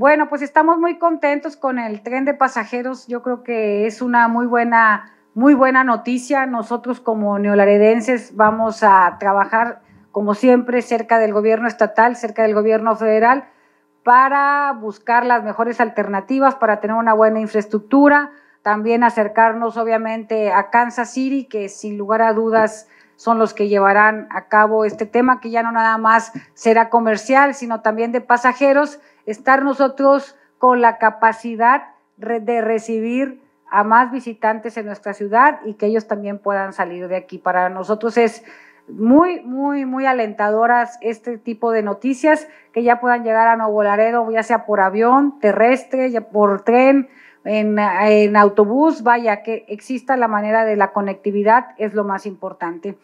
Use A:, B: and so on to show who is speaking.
A: Bueno, pues estamos muy contentos con el tren de pasajeros. Yo creo que es una muy buena, muy buena noticia. Nosotros como neolaredenses vamos a trabajar, como siempre, cerca del gobierno estatal, cerca del gobierno federal, para buscar las mejores alternativas, para tener una buena infraestructura, también acercarnos obviamente a Kansas City, que sin lugar a dudas son los que llevarán a cabo este tema, que ya no nada más será comercial, sino también de pasajeros, estar nosotros con la capacidad de recibir a más visitantes en nuestra ciudad y que ellos también puedan salir de aquí. Para nosotros es muy, muy, muy alentadoras este tipo de noticias, que ya puedan llegar a Nuevo Laredo, ya sea por avión, terrestre, ya por tren, en, en autobús, vaya, que exista la manera de la conectividad es lo más importante.